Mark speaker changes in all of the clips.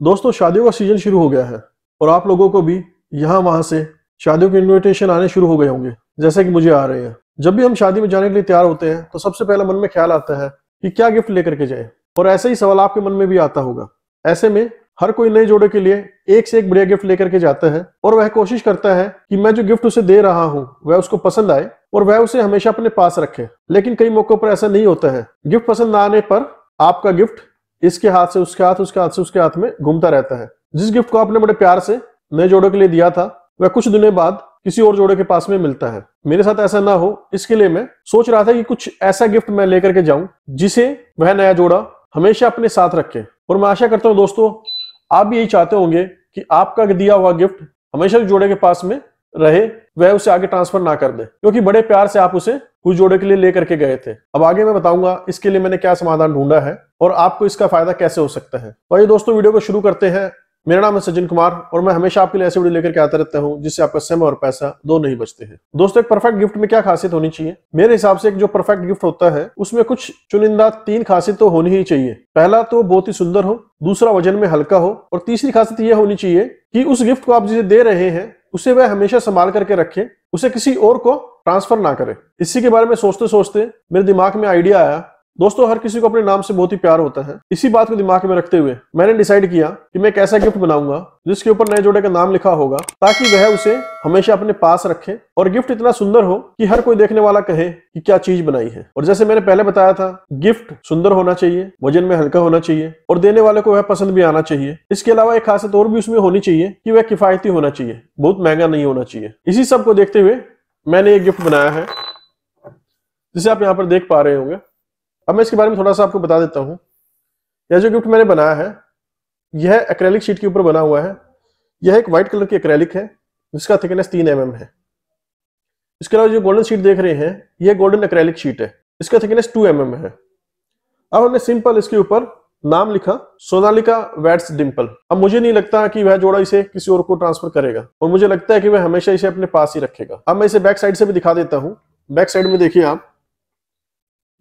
Speaker 1: दोस्तों शादियों का सीजन शुरू हो गया है और आप लोगों को भी यहाँ वहाँ से शादियों के इन्विटेशन आने शुरू हो गए होंगे जैसे कि मुझे आ रही है जब भी हम शादी में जाने के लिए तैयार होते हैं तो सबसे पहले मन में ख्याल आता है कि क्या गिफ्ट लेकर के जाए और ऐसे ही सवाल आपके मन में भी आता होगा ऐसे में हर कोई नए जोड़े के लिए एक से एक बढ़िया गिफ्ट लेकर के जाता है और वह कोशिश करता है कि मैं जो गिफ्ट उसे दे रहा हूँ वह उसको पसंद आए और वह उसे हमेशा अपने पास रखे लेकिन कई मौकों पर ऐसा नहीं होता है गिफ्ट पसंद ना आने पर आपका गिफ्ट इसके हाथ से उसके हाथ उसके हाथ से उसके हाथ में घूमता रहता है जिस गिफ्ट को आपने बड़े प्यार से नए जोड़ों के लिए दिया था वह कुछ दिनों बाद किसी और जोड़े के पास में मिलता है मेरे साथ ऐसा ना हो इसके लिए मैं सोच रहा था कि कुछ ऐसा गिफ्ट मैं लेकर के जाऊं जिसे वह नया जोड़ा हमेशा अपने साथ रखे और मैं आशा करता हूं दोस्तों आप भी यही चाहते होंगे कि आपका दिया हुआ गिफ्ट हमेशा जोड़े के पास में रहे वह उसे आगे ट्रांसफर ना कर दे क्योंकि बड़े प्यार से आप उसे उस जोड़े के लिए लेकर के गए थे अब आगे मैं बताऊंगा इसके लिए मैंने क्या समाधान ढूंढा है और आपको इसका फायदा कैसे हो सकता है और ये दोस्तों वीडियो को शुरू करते हैं मेरा नाम है सजिन कुमार और मैं हमेशा आपके लिए ऐसे वीडियो लेकर के आता रहता हूँ जिससे आपका समय और पैसा दो नहीं बचते हैं दोस्तों एक परफेक्ट गिफ्ट में क्या खासियत होनी चाहिए मेरे हिसाब से एक जो परफेक्ट गिफ्ट होता है उसमें कुछ चुनिंदा तीन खासियत तो होनी ही चाहिए पहला तो बहुत ही सुंदर हो दूसरा वजन में हल्का हो और तीसरी खासियत यह होनी चाहिए कि उस गिफ्ट को आप जिसे दे रहे हैं उसे वह हमेशा संभाल करके रखे उसे किसी और को ट्रांसफर ना करे इसी के बारे में सोचते सोचते मेरे दिमाग में आइडिया आया दोस्तों हर किसी को अपने नाम से बहुत ही प्यार होता है इसी बात को दिमाग में रखते हुए मैंने डिसाइड किया कि मैं एक ऐसा गिफ्ट बनाऊंगा जिसके ऊपर नए जोड़े का नाम लिखा होगा ताकि वह उसे हमेशा अपने पास रखे और गिफ्ट इतना सुंदर हो कि हर कोई देखने वाला कहे कि क्या चीज बनाई है और जैसे मैंने पहले बताया था गिफ्ट सुंदर होना चाहिए वजन में हल्का होना चाहिए और देने वाले को वह पसंद भी आना चाहिए इसके अलावा एक खासियत और भी उसमें होनी चाहिए कि वह किफायती होना चाहिए बहुत महंगा नहीं होना चाहिए इसी सब को देखते हुए मैंने ये गिफ्ट बनाया है जिसे आप यहाँ पर देख पा रहे होंगे अब मैं इसके बारे में थोड़ा सा आपको बता देता हूँ यह जो गिफ्ट मैंने बनाया है यह एक्रेलिक शीट के ऊपर बना हुआ है यह एक व्हाइट कलर की एक्रेलिक है जिसका थिकनेस तीन एम mm है इसके अलावा जो गोल्डन शीट देख रहे हैं यह गोल्डन एक्रेलिक शीट है इसका थिकनेस टू एम है अब हमने सिंपल इसके ऊपर नाम लिखा सोनालिका वैट्स डिम्पल अब मुझे नहीं लगता कि वह जोड़ा इसे किसी और को ट्रांसफर करेगा और मुझे लगता है कि वह हमेशा इसे अपने पास ही रखेगा अब मैं इसे बैक साइड से भी दिखा देता हूं बैक साइड में देखिए आप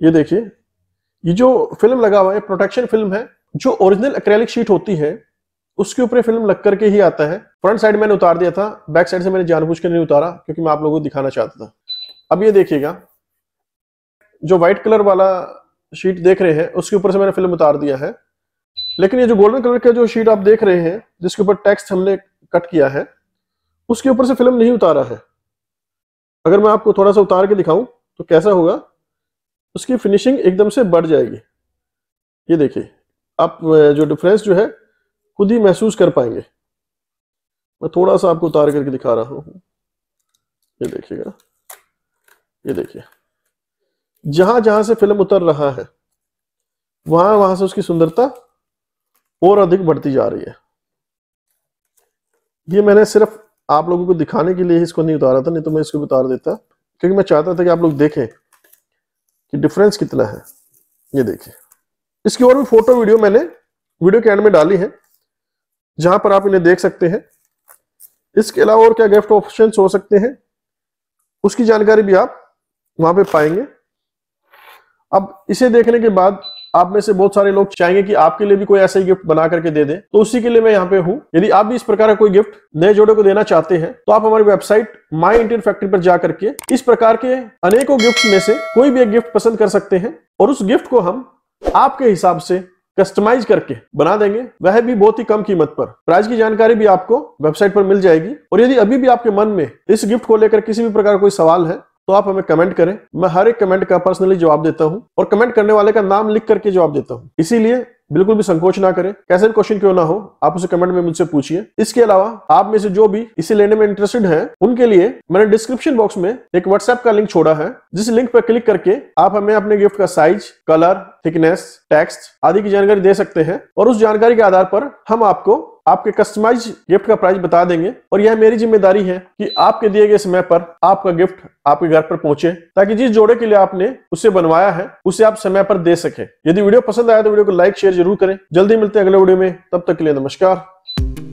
Speaker 1: ये देखिए ये जो फिल्म लगा हुआ है प्रोटेक्शन फिल्म है जो ओरिजिनल एक्रेलिक शीट होती है उसके ऊपर फिल्म लग करके ही आता है फ्रंट साइड मैंने उतार दिया था बैक साइड से मैंने जानबूझ के नहीं उतारा क्योंकि मैं आप लोगों को दिखाना चाहता था अब ये देखिएगा जो व्हाइट कलर वाला शीट देख रहे हैं उसके ऊपर से मैंने फिल्म उतार दिया है लेकिन ये जो गोल्डन कलर का जो शीट आप देख रहे हैं जिसके ऊपर टेक्स्ट हमने कट किया है उसके ऊपर से फिल्म नहीं उतारा है अगर मैं आपको थोड़ा सा उतार के दिखाऊं तो कैसा होगा उसकी फिनिशिंग एकदम से बढ़ जाएगी ये देखिए आप जो डिफरेंस जो है खुद ही महसूस कर पाएंगे मैं थोड़ा सा आपको उतार करके दिखा रहा हूं ये देखिएगा ये देखिए जहां जहां से फिल्म उतर रहा है वहां वहां से उसकी सुंदरता और अधिक बढ़ती जा रही है ये मैंने सिर्फ आप लोगों को दिखाने के लिए इसको नहीं उतारा था नहीं तो मैं इसको उतार देता क्योंकि मैं चाहता था कि आप लोग देखें कि डिफरेंस कितना है ये देखिए इसकी और भी फोटो वीडियो मैंने वीडियो के एंड में डाली है जहां पर आप इन्हें देख सकते हैं इसके अलावा और क्या गिफ्ट ऑप्शन हो सकते हैं उसकी जानकारी भी आप वहां पे पाएंगे अब इसे देखने के बाद आप में से बहुत सारे लोग चाहेंगे कि आपके लिए भी कोई ऐसा ही गिफ्ट बना करके दे दे तो उसी के लिए मैं यहाँ पे हूँ यदि आप भी इस प्रकार का कोई गिफ्ट नए जोड़े को देना चाहते हैं तो आप हमारी वेबसाइट माई इंडियन फैक्ट्री पर जाकर के इस प्रकार के अनेकों गिफ्ट में से कोई भी एक गिफ्ट पसंद कर सकते हैं और उस गिफ्ट को हम आपके हिसाब से कस्टमाइज करके बना देंगे वह भी बहुत ही कम कीमत पर प्राइस की जानकारी भी आपको वेबसाइट पर मिल जाएगी और यदि अभी भी आपके मन में इस गिफ्ट को लेकर किसी भी प्रकार कोई सवाल है तो आप हमें कमेंट करें मैं हर एक कमेंट का पर्सनली जवाब देता हूं और कमेंट करने वाले का नाम लिख करके जवाब देता हूं इसीलिए बिल्कुल भी संकोच ना करें कैसे भी क्वेश्चन क्यों ना हो आप उसे कमेंट में मुझसे पूछिए इसके अलावा आप में से जो भी इसे लेने में इंटरेस्टेड हैं उनके लिए मैंने डिस्क्रिप्शन बॉक्स में एक व्हाट्सएप का लिंक छोड़ा है जिस लिंक पर क्लिक करके आप हमें अपने गिफ्ट का साइज कलर थिकनेस टेक्स्ट आदि की जानकारी दे सकते हैं और उस जानकारी के आधार पर हम आपको आपके कस्टमाइज गिफ्ट का प्राइस बता देंगे और यह मेरी जिम्मेदारी है कि आपके दिए गए समय पर आपका गिफ्ट आपके घर पर पहुंचे ताकि जिस जोड़े के लिए आपने उसे बनवाया है उसे आप समय पर दे सके यदि वीडियो पसंद आया तो वीडियो को लाइक शेयर जरूर करें जल्दी मिलते हैं अगले वीडियो में तब तक के लिए नमस्कार